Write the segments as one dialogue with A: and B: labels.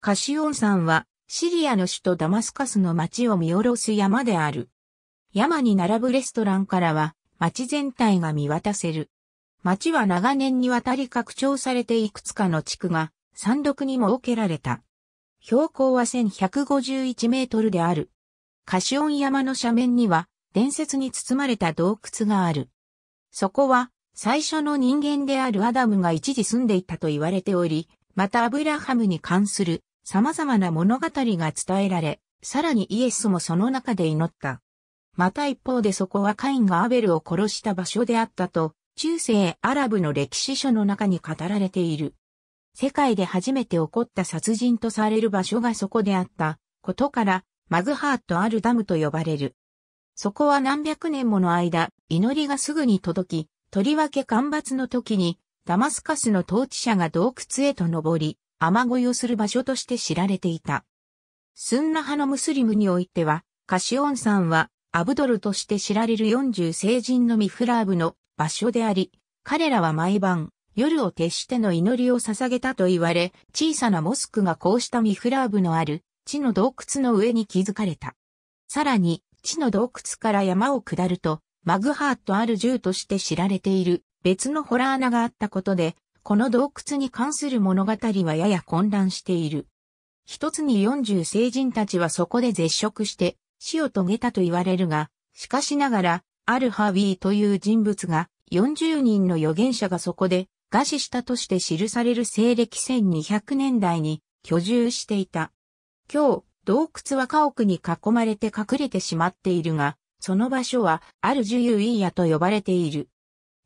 A: カシオン山はシリアの首都ダマスカスの街を見下ろす山である。山に並ぶレストランからは街全体が見渡せる。街は長年にわたり拡張されていくつかの地区が山麓に設けられた。標高は1151メートルである。カシオン山の斜面には伝説に包まれた洞窟がある。そこは最初の人間であるアダムが一時住んでいたと言われており、またアブラハムに関する様々な物語が伝えられ、さらにイエスもその中で祈った。また一方でそこはカインがアベルを殺した場所であったと、中世アラブの歴史書の中に語られている。世界で初めて起こった殺人とされる場所がそこであったことから、マグハートアルダムと呼ばれる。そこは何百年もの間、祈りがすぐに届き、とりわけ干ばつの時に、ダマスカスの統治者が洞窟へと登り、雨乞いをする場所として知られていた。スンナ派のムスリムにおいては、カシオン山はアブドルとして知られる40聖人のミフラーブの場所であり、彼らは毎晩、夜を徹しての祈りを捧げたと言われ、小さなモスクがこうしたミフラーブのある地の洞窟の上に築かれた。さらに、地の洞窟から山を下ると、マグハートある銃として知られている別のホラー穴があったことで、この洞窟に関する物語はやや混乱している。一つに四十聖人たちはそこで絶食して死を遂げたと言われるが、しかしながら、アルハウィーという人物が四十人の預言者がそこで餓死したとして記される西暦1200年代に居住していた。今日、洞窟は家屋に囲まれて隠れてしまっているが、その場所はアルジュユイヤと呼ばれている。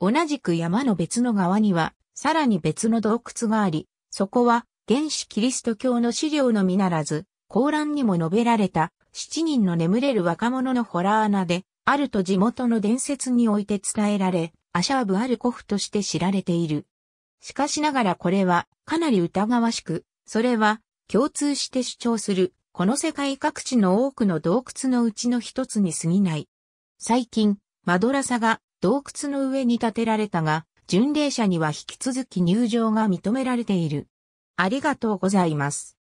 A: 同じく山の別の側にはさらに別の洞窟があり、そこは原始キリスト教の資料のみならず、コーランにも述べられた七人の眠れる若者のホラー穴で、あると地元の伝説において伝えられ、アシャーブ・アルコフとして知られている。しかしながらこれはかなり疑わしく、それは共通して主張する、この世界各地の多くの洞窟のうちの一つに過ぎない。最近、マドラサが洞窟の上に建てられたが、巡礼者には引き続き入場が認められている。ありがとうございます。